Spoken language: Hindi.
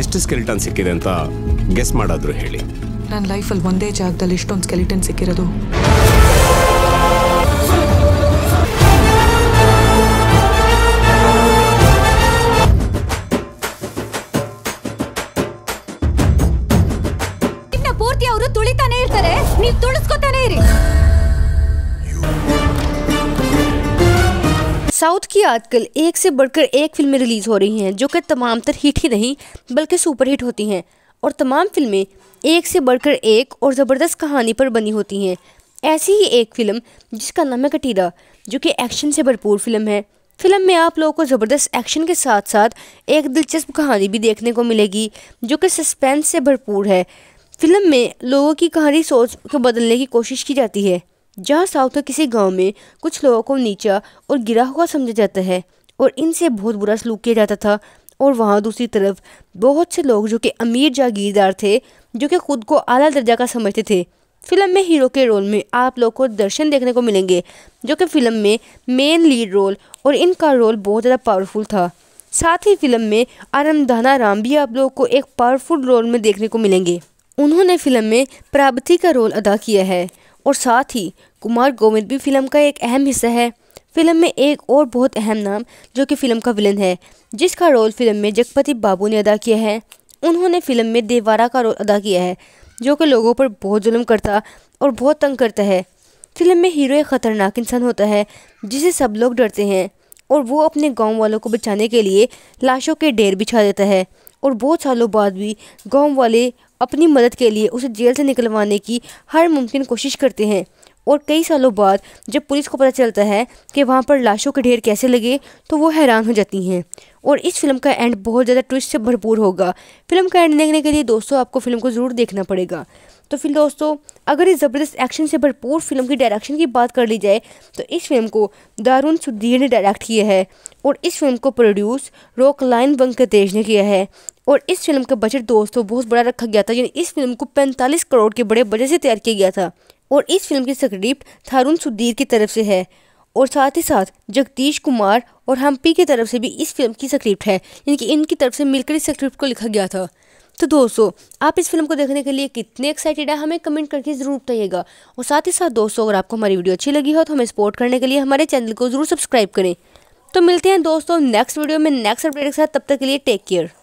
ಎಷ್ಟು ಸ್ಕೆಲಿಟನ್ ಸಿಕ್ಕಿದೆ ಅಂತ ಗೆಸ್ ಮಾಡಾದ್ರು ಹೇಳಿ ನನ್ನ ಲೈಫಲ್ಲಿ ಒಂದೇ ಜಾಗದಲ್ಲಿ ಇಷ್ಟೊಂದು ಸ್ಕೆಲಿಟನ್ ಸಿಕ್ಕಿರೋದು ಪೂರ್ತಿ ಅವರು ತುಳಿತಾನೆ ಇರ್ತಾರೆ ನೀವು ತುಳಿಸ್ಕೊತಾನೆ ಇರಿ साउथ की आजकल एक से बढ़कर एक फिल्में रिलीज़ हो रही हैं जो कि तमाम तर हिट ही नहीं बल्कि सुपरहिट होती हैं और तमाम फिल्में एक से बढ़कर एक और ज़बरदस्त कहानी पर बनी होती हैं ऐसी ही एक फ़िल्म जिसका नाम है कटीरा जो कि एक्शन से भरपूर फिल्म है फिल्म में आप लोगों को ज़बरदस्त एक्शन के साथ साथ एक दिलचस्प कहानी भी देखने को मिलेगी जो कि सस्पेंस से भरपूर है फिल्म में लोगों की कहानी सोच को बदलने की कोशिश की जाती है जहाँ साउथ किसी गांव में कुछ लोगों को नीचा और गिरा हुआ समझा जाता है और इनसे बहुत बुरा सलूक किया जाता था और वहाँ दूसरी तरफ बहुत से लोग जो कि अमीर जागीरदार थे जो कि खुद को आला दर्जा का समझते थे फिल्म में हीरो के रोल में आप लोग को दर्शन देखने को मिलेंगे जो कि फिल्म में मेन लीड रोल और इनका रोल बहुत ज़्यादा पावरफुल था साथ ही फिल्म में आरमदाना राम भी आप लोगों को एक पावरफुल रोल में देखने को मिलेंगे उन्होंने फिल्म में प्राप्ति का रोल अदा किया है और साथ ही कुमार गोविंद भी फिल्म का एक अहम हिस्सा है फिल्म में एक और बहुत अहम नाम जो कि फिल्म का विलन है जिसका रोल फिल्म में जगपति बाबू ने अदा किया है उन्होंने फिल्म में देवारा का रोल अदा किया है जो कि लोगों पर बहुत जुल्म करता और बहुत तंग करता है फिल्म में हीरो एक ख़तरनाक इंसान होता है जिसे सब लोग डरते हैं और वो अपने गांव वालों को बचाने के लिए लाशों के ढेर बिछा देता है और बहुत सालों बाद भी गांव वाले अपनी मदद के लिए उसे जेल से निकलवाने की हर मुमकिन कोशिश करते हैं और कई सालों बाद जब पुलिस को पता चलता है कि वहाँ पर लाशों के ढेर कैसे लगे तो वो हैरान हो जाती हैं और इस फिल्म का एंड बहुत ज़्यादा ट्विस्ट से भरपूर होगा फिल्म का एंड देखने के लिए दोस्तों आपको फिल्म को ज़रूर देखना पड़ेगा तो फिर दोस्तों अगर इस ज़बरदस्त एक्शन से भरपूर फिल्म की डायरेक्शन की बात कर ली जाए तो इस फिल्म को दारून सुधीर ने डायरेक्ट किया है और इस फिल्म को प्रोड्यूस रोक लाइन वेंकटेश ने किया है और इस फिल्म का बजट दोस्तों बहुत बड़ा रखा गया था यानी इस फिल्म को 45 करोड़ के बड़े बजट से तैयार किया गया था और इस फिल्म की स्क्रिप्ट थारून सुधीर की तरफ से है और साथ ही साथ जगदीश कुमार और हम्पी की तरफ से भी इस फिल्म की स्क्रिप्ट है यानी कि इनकी तरफ से मिलकर इस स्क्रिप्ट को लिखा गया था तो दोस्तों आप इस फिल्म को देखने के लिए कितने एक्साइटेड है हमें कमेंट करके ज़रूर बताइएगा और साथ ही साथ दोस्तों अगर आपको हमारी वीडियो अच्छी लगी हो तो हमें सपोर्ट करने के लिए हमारे चैनल को ज़रूर सब्सक्राइब करें तो मिलते हैं दोस्तों नेक्स्ट वीडियो में नेक्स्ट अपडेट के साथ तब तक के लिए टेक केयर